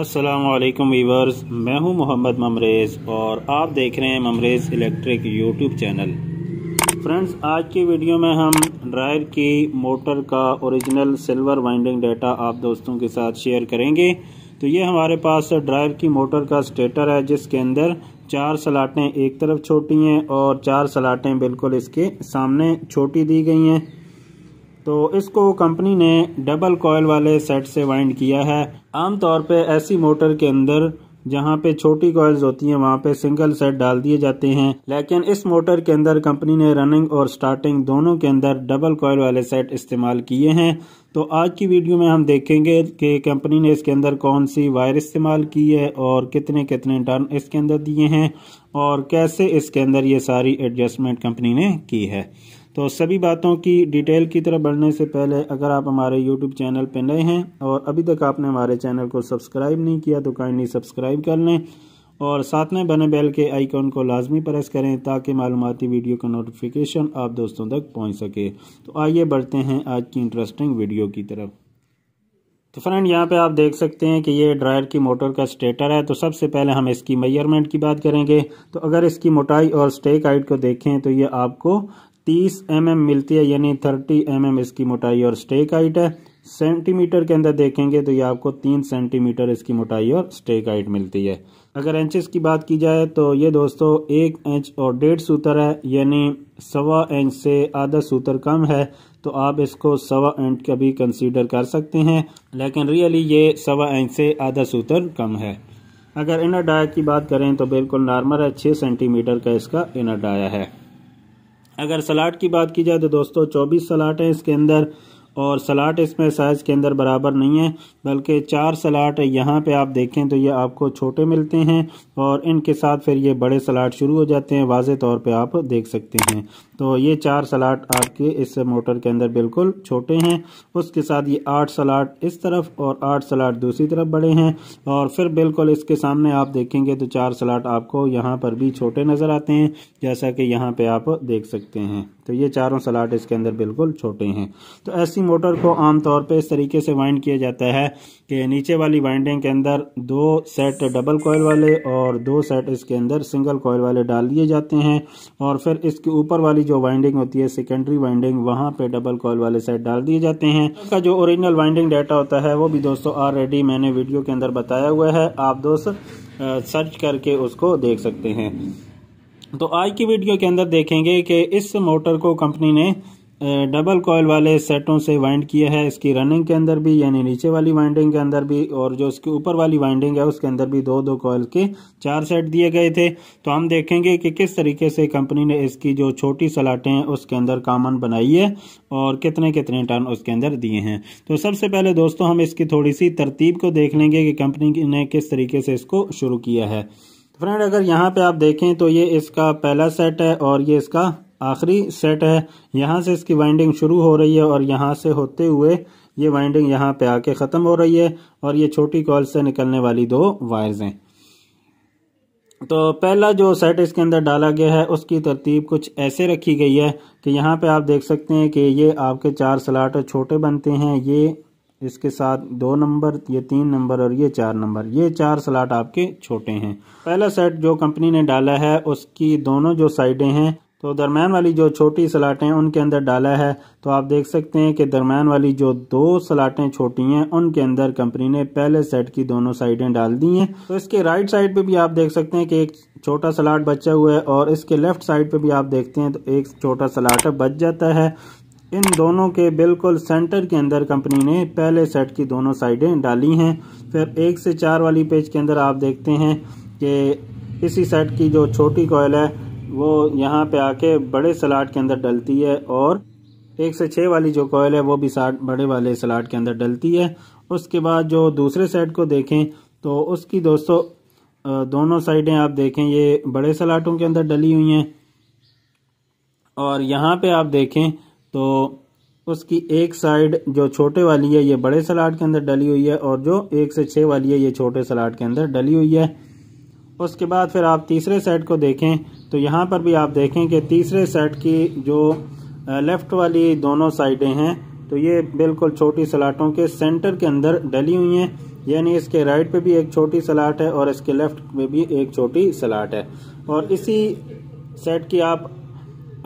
Aslam viewers मैं हूं मोहम्मद ममरेज़ और आप देख रहे हैं ममरेज़ इलेक्ट्रिक यूट्यूब चैनल फ्रेंड्स आज की वीडियो में हम ड्रायर की मोटर का ओरिजिनल सिल्वर वाइंडिंग डाटा आप दोस्तों के साथ शेयर करेंगे तो ये हमारे पास ड्रायर की मोटर का स्टेटर है जिसके अंदर चार सलाटें एक तरफ छोटी हैं और चार सलाटें बिल्कुल इसके सामने छोटी दी गई हैं तो इसको कंपनी ने डबल कॉयल वाले सेट से वाइंड किया है आमतौर पे ऐसी मोटर के अंदर जहाँ पे छोटी कॉयल्स होती हैं वहाँ पे सिंगल सेट डाल दिए जाते हैं लेकिन इस मोटर के अंदर कंपनी ने रनिंग और स्टार्टिंग दोनों के अंदर डबल कॉयल वाले सेट इस्तेमाल किए हैं तो आज की वीडियो में हम देखेंगे कि कंपनी ने इसके अंदर कौन सी वायर इस्तेमाल की है और कितने कितने टर्न इसके अंदर दिए हैं और कैसे इसके अंदर ये सारी एडजस्टमेंट कंपनी ने की है तो सभी बातों की डिटेल की तरफ बढ़ने से पहले अगर आप हमारे यूट्यूब चैनल पर नए हैं और अभी तक आपने हमारे चैनल को सब्सक्राइब नहीं किया तो काइंडली सब्सक्राइब कर लें और साथ में बने बेल के आइकॉन को लाजमी प्रेस करें ताकि मालूमती वीडियो का नोटिफिकेशन आप दोस्तों तक पहुंच सके तो आइए बढ़ते हैं आज की इंटरेस्टिंग वीडियो की तरफ तो फ्रेंड यहाँ पे आप देख सकते हैं कि ये ड्रायर की मोटर का स्टेटर है तो सबसे पहले हम इसकी मेजरमेंट की बात करेंगे तो अगर इसकी मोटाई और स्टेक हाइट को देखें तो ये आपको तीस एम mm मिलती है यानी थर्टी एम mm इसकी मोटाई और स्टेक हाइट है सेंटीमीटर के अंदर देखेंगे तो ये आपको तीन सेंटीमीटर इसकी मोटाई और स्टेक हाइट मिलती है अगर इंच की बात की जाए तो ये दोस्तों एक इंच और डेढ़ सूतर है यानी सवा इंच से आधा सूतर कम है तो आप इसको सवा इंच का भी कंसीडर कर सकते हैं लेकिन रियली ये सवा इंच से आधा सूतर कम है अगर इनर डाया की बात करें तो बिल्कुल नॉर्मल है छः सेंटीमीटर का इसका इनर डाया है अगर सलाड की बात की जाए तो दोस्तों चौबीस सलाट है इसके अंदर और सलाट इसमें साइज़ के अंदर बराबर नहीं है बल्कि चार सलाट यहाँ पे आप देखें तो ये आपको छोटे मिलते हैं और इनके साथ फिर ये बड़े सलाट शुरू हो जाते हैं वाज तौर पे आप देख सकते हैं तो ये चार सलाट आपके इस मोटर के अंदर बिल्कुल छोटे हैं उसके साथ ये आठ सलाट इस तरफ और आठ सलाट दूसरी तरफ बड़े हैं और फिर बिल्कुल इसके सामने आप देखेंगे तो चार सलाट आपको यहाँ पर भी छोटे नज़र आते हैं जैसा कि यहाँ पे आप देख सकते हैं तो ये चारों सलाट इसके अंदर बिल्कुल छोटे हैं तो ऐसी मोटर को आमतौर पर इस तरीके से वाइंड किया जाता है कि नीचे वाली वाइंडिंग के अंदर दो सेट डबल कोयल वाले और दो सेट इसके अंदर सिंगल कोयल वाले डाल दिए जाते हैं और फिर इसके ऊपर वाली वाली जो वाइंडिंग होती है सेकेंडरी वाइंडिंग वहां पे डबल कॉल वाले साइड डाल दिए जाते हैं इसका जो ओरिजिनल वाइंडिंग डाटा होता है वो भी दोस्तों ऑलरेडी मैंने वीडियो के अंदर बताया हुआ है आप दोस्त सर्च करके उसको देख सकते हैं तो आज की वीडियो के अंदर देखेंगे कि इस मोटर को कंपनी ने डबल कॉयल वाले सेटों से वाइंड किया है इसकी रनिंग के अंदर भी यानी नीचे वाली वाइंडिंग के अंदर भी और जो इसके ऊपर वाली वाइंडिंग है उसके अंदर भी दो दो कॉयल के चार सेट दिए गए थे तो हम देखेंगे कि किस तरीके से कंपनी ने इसकी जो छोटी सलाटें हैं उसके अंदर कामन बनाई है और कितने कितने टन उसके अंदर दिए हैं तो सबसे पहले दोस्तों हम इसकी थोड़ी सी तरतीब को देख लेंगे कि कंपनी ने किस तरीके से इसको शुरू किया है फ्रेंड अगर यहाँ पे आप देखें तो ये इसका पहला सेट है और ये इसका आखिरी सेट है यहाँ से इसकी वाइंडिंग शुरू हो रही है और यहाँ से होते हुए ये वाइंडिंग यहाँ पे आके ख़त्म हो रही है और ये छोटी कॉल से निकलने वाली दो वायर्स हैं तो पहला जो सेट इसके अंदर डाला गया है उसकी तरतीब कुछ ऐसे रखी गई है कि यहाँ पे आप देख सकते हैं कि ये आपके चार सलाट छोटे बनते हैं ये इसके साथ दो नंबर ये तीन नंबर और ये चार नंबर ये चार सलाट आपके छोटे हैं पहला सेट जो कंपनी ने डाला है उसकी दोनों जो साइडें हैं तो दरम्यान वाली जो छोटी सलाटें उनके अंदर डाला है तो आप देख सकते हैं कि दरम्यान वाली जो दो सलाटें छोटी हैं उनके अंदर कंपनी ने पहले सेट की दोनों साइडें डाल दी हैं तो इसके राइट साइड पे भी आप देख सकते हैं कि एक छोटा सलाट बचा हुआ है और इसके लेफ्ट साइड पे भी आप देखते हैं तो एक छोटा सलाट बच जाता है इन दोनों के बिल्कुल सेंटर के अंदर कंपनी ने पहले सेट की दोनों साइडें डाली हैं फिर एक से चार वाली पेज के अंदर आप देखते हैं कि इसी सेट की जो छोटी कॉयल है वो यहाँ पे आके बड़े सलाट के अंदर डलती है और एक से छः वाली जो कोयल है वो भी साठ बड़े वाले सलाट के अंदर डलती है उसके बाद जो दूसरे साइड को देखें तो उसकी दोस्तों दोनों साइडें आप देखें ये बड़े सलाटों के अंदर डली हुई हैं और यहाँ पे आप देखें तो उसकी एक साइड जो छोटे वाली है ये बड़े सलाट के अंदर डली हुई है और जो एक से छः वाली है ये छोटे सलाट के अंदर डली हुई है उसके बाद फिर आप तीसरे सेट को देखें तो यहाँ पर भी आप देखें कि तीसरे सेट की जो लेफ़्ट वाली दोनों साइडें हैं तो ये बिल्कुल छोटी सलाटों के सेंटर के अंदर डली हुई हैं यानी इसके राइट पे भी एक छोटी सलाट है और इसके लेफ़्ट पे भी एक छोटी सलाट है और इसी सेट की आप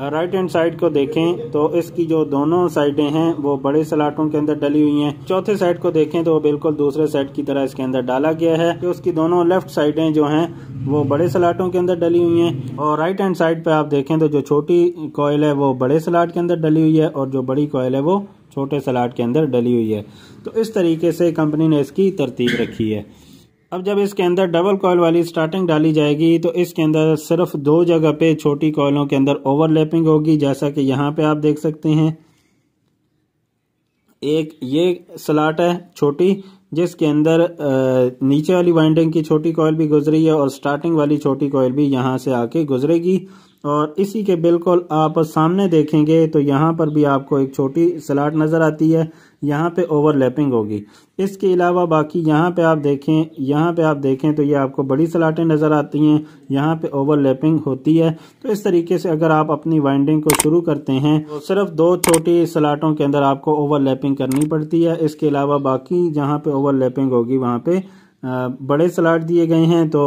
राइट हैंड साइड को देखें तो इसकी जो दोनों साइडें हैं वो बड़े सलाटों के अंदर डली हुई हैं चौथे साइड को देखें तो वो बिल्कुल दूसरे साइड की तरह इसके अंदर डाला गया है तो उसकी दोनों लेफ्ट साइडें जो हैं वो बड़े सलाटों के अंदर डली हुई हैं और राइट हैंड साइड पे आप देखें तो जो छोटी कोयल है वो बड़े सलाट के अंदर डली हुई है और जो बड़ी कोयल है वो छोटे सलाट के अंदर डली हुई है तो इस तरीके से कंपनी ने इसकी तरतीब रखी है अब जब इसके अंदर डबल कॉयल वाली स्टार्टिंग डाली जाएगी तो इसके अंदर सिर्फ दो जगह पे छोटी कॉयलों के अंदर ओवरलैपिंग होगी जैसा कि यहाँ पे आप देख सकते हैं एक ये स्लाट है छोटी जिसके अंदर नीचे वाली वाइंडिंग की छोटी कॉयल भी गुजरी है और स्टार्टिंग वाली छोटी कॉयल भी यहाँ से आके गुजरेगी और इसी के बिल्कुल आप सामने देखेंगे तो यहाँ पर भी आपको एक छोटी स्लाट नज़र आती है यहाँ पे ओवरलैपिंग होगी इसके अलावा बाकी यहाँ पे आप देखें यहाँ पे आप देखें तो ये आपको बड़ी सलाटें नज़र आती हैं यहाँ पे ओवरलैपिंग होती है तो इस तरीके से अगर आप अपनी वाइंडिंग को शुरू करते हैं तो सिर्फ दो छोटी सलाटों के अंदर आपको ओवरलैपिंग करनी पड़ती है इसके अलावा बाकी जहाँ पे ओवरलैपिंग होगी वहाँ पे बड़े सलाट दिए गए हैं तो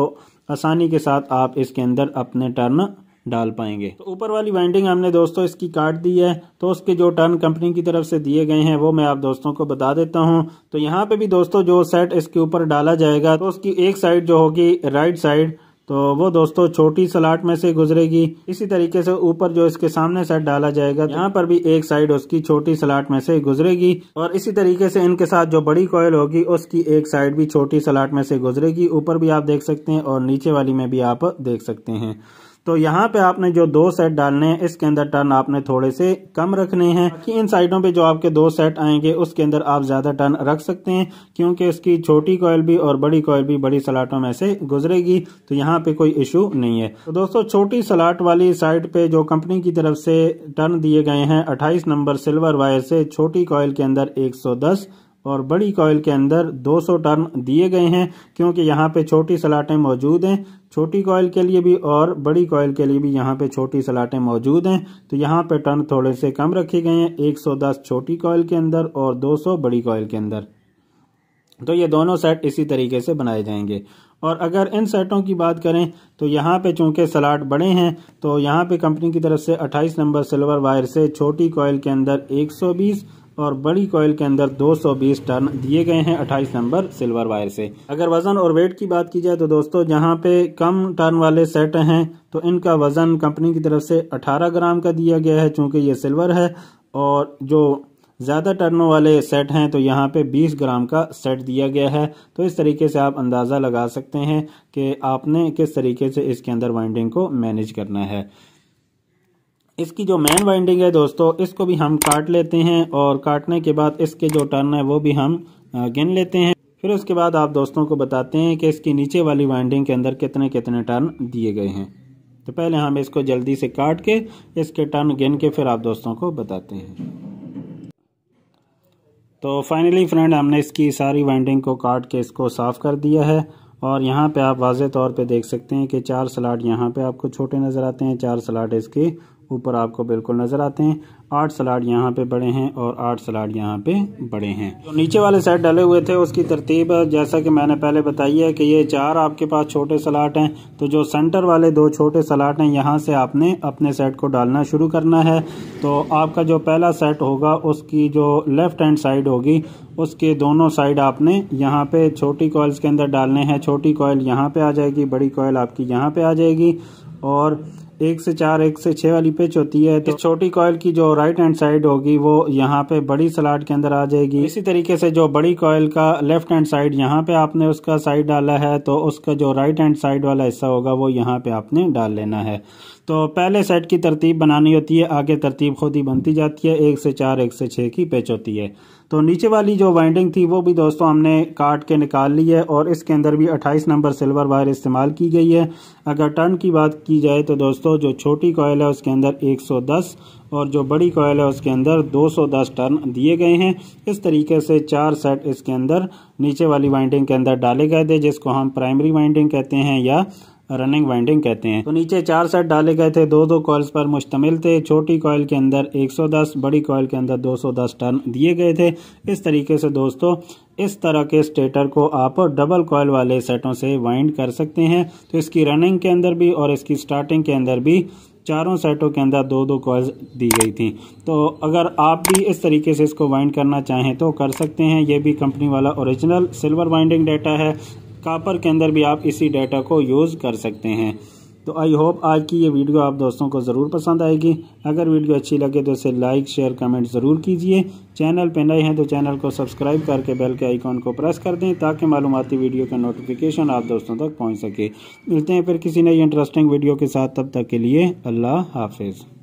आसानी के साथ आप इसके अंदर अपने टर्न डाल पाएंगे तो ऊपर वाली वाइंडिंग हमने दोस्तों इसकी काट दी है तो उसके जो टर्न कंपनी की तरफ से दिए गए हैं वो मैं आप दोस्तों को बता देता हूँ तो यहाँ पे भी दोस्तों जो सेट इसके ऊपर डाला जाएगा तो उसकी एक साइड जो होगी राइट साइड तो वो दोस्तों छोटी सलाट में से गुजरेगी इसी तरीके से ऊपर जो इसके सामने सेट डाला जाएगा तो यहाँ पर भी एक साइड उसकी छोटी सलाट में से गुजरेगी और इसी तरीके से इनके साथ जो बड़ी कॉयल होगी उसकी एक साइड भी छोटी सलाट में से गुजरेगी ऊपर भी आप देख सकते हैं और नीचे वाली में भी आप देख सकते हैं तो यहाँ पे आपने जो दो सेट डालने हैं इसके अंदर टर्न आपने थोड़े से कम रखने हैं कि इन साइडों पे जो आपके दो सेट आएंगे उसके अंदर आप ज़्यादा टर्न रख सकते हैं क्योंकि इसकी छोटी कॉयल भी और बड़ी कॉयल भी बड़ी सलाटों में से गुजरेगी तो यहाँ पे कोई इशू नहीं है तो दोस्तों छोटी सलाट वाली साइड पे जो कंपनी की तरफ से टर्न दिए गए हैं अट्ठाईस नंबर सिल्वर वायर से छोटी कॉयल के अंदर एक और बड़ी कॉयल के अंदर 200 टर्न दिए गए हैं क्योंकि यहाँ पे छोटी सलाटें मौजूद हैं छोटी कॉयल के लिए भी और बड़ी कॉयल के लिए भी यहाँ पे छोटी सलाटें मौजूद हैं तो यहाँ पे टर्न थोड़े से कम रखे गए हैं 110 छोटी कॉयल के अंदर और 200 बड़ी कॉयल के अंदर तो ये दोनों सेट इसी तरीके से बनाए जाएंगे और अगर इन सेटों की बात करें तो यहाँ पे चूंकि सलाट बड़े हैं तो यहाँ पे कंपनी की तरफ से 28 नंबर सिल्वर वायर से छोटी कॉयल के अंदर 120 और बड़ी कॉयल के अंदर 220 टन दिए गए हैं 28 नंबर सिल्वर वायर से अगर वजन और वेट की बात की जाए तो दोस्तों जहां पे कम टर्न वाले सेट हैं तो इनका वजन कंपनी की तरफ से 18 ग्राम का दिया गया है चूंकि ये सिल्वर है और जो ज़्यादा टर्नों वाले सेट हैं तो यहाँ पे 20 ग्राम का सेट दिया गया है तो इस तरीके से आप अंदाज़ा लगा सकते हैं कि आपने किस तरीके से इसके अंदर वाइंडिंग को मैनेज करना है इसकी जो मेन वाइंडिंग है दोस्तों इसको भी हम काट लेते हैं और काटने के बाद इसके जो टर्न है वो भी हम गिन लेते हैं फिर उसके बाद आप दोस्तों को बताते हैं कि इसकी नीचे वाली वाइंडिंग के अंदर कितने कितने टर्न दिए गए हैं तो पहले हम इसको जल्दी से काट के इसके टर्न गिन के फिर आप दोस्तों को बताते हैं तो फाइनली फ्रेंड हमने इसकी सारी वाइंडिंग को काट के इसको साफ़ कर दिया है और यहाँ पे आप वाज तौर पे देख सकते हैं कि चार सलाड यहाँ पे आपको छोटे नज़र आते हैं चार सलाड इसके ऊपर आपको बिल्कुल नज़र आते हैं आठ सलाड यहाँ पे बड़े हैं और आठ सलाड यहाँ पे बड़े हैं जो तो नीचे वाले सेट डले हुए थे उसकी तरतीब जैसा कि मैंने पहले बताई है कि ये चार आपके पास छोटे सलाट हैं तो जो सेंटर वाले दो छोटे सलाट हैं यहाँ से आपने अपने सेट को डालना शुरू करना है तो आपका जो पहला सेट होगा उसकी जो लेफ़्ट हैंड साइड होगी उसके दोनों साइड आपने यहाँ पे छोटी कॉयल्स के अंदर डालने हैं छोटी कॉयल यहाँ पे आ जाएगी बड़ी कॉयल आपकी यहाँ पे आ जाएगी और एक से चार एक से छह वाली पिच होती है तो छोटी कॉयल की जो राइट हैंड साइड होगी वो यहाँ पे बड़ी सलाड के अंदर आ जाएगी इसी तरीके से जो बड़ी कॉयल का लेफ्ट हैंड साइड यहाँ पे आपने उसका साइड डाला है तो उसका जो राइट हैंड साइड वाला हिस्सा होगा वो यहाँ पे आपने डाल लेना है तो पहले सेट की तरतीब बनानी होती है आगे तरतीब खुद ही बनती जाती है एक से चार एक से छः की पेच होती है तो नीचे वाली जो वाइंडिंग थी वो भी दोस्तों हमने काट के निकाल ली है और इसके अंदर भी 28 नंबर सिल्वर वायर इस्तेमाल की गई है अगर टर्न की बात की जाए तो दोस्तों जो छोटी कॉयल है उसके अंदर 110 और जो बड़ी कॉयल है उसके अंदर 210 टर्न दिए गए हैं इस तरीके से चार सेट इसके अंदर नीचे वाली वाइंडिंग के अंदर डाले गए थे जिसको हम प्राइमरी वाइंडिंग कहते हैं या रनिंग वाइंडिंग कहते हैं तो नीचे चार सेट डाले गए थे दो दो कॉल्स पर मुश्तमिल थे छोटी कॉयल के अंदर 110 बड़ी कॉयल के अंदर 210 टर्न दिए गए थे इस तरीके से दोस्तों इस तरह के स्टेटर को आप डबल कॉयल वाले सेटों से वाइंड कर सकते हैं तो इसकी रनिंग के अंदर भी और इसकी स्टार्टिंग के अंदर भी चारों सेटों के अंदर दो दो कॉल्स दी गई थी तो अगर आप भी इस तरीके से इसको वाइंड करना चाहें तो कर सकते हैं ये भी कंपनी वाला ओरिजिनल सिल्वर वाइंडिंग डाटा है कापर के अंदर भी आप इसी डाटा को यूज़ कर सकते हैं तो आई होप आज की ये वीडियो आप दोस्तों को ज़रूर पसंद आएगी अगर वीडियो अच्छी लगे तो इसे लाइक शेयर कमेंट ज़रूर कीजिए चैनल पर नए हैं तो चैनल को सब्सक्राइब करके बेल के आइकॉन को प्रेस कर दें ताकि मालूमती वीडियो का नोटिफिकेशन आप दोस्तों तक पहुँच सके मिलते हैं फिर किसी नई इंटरेस्टिंग वीडियो के साथ तब तक के लिए अल्लाह हाफिज़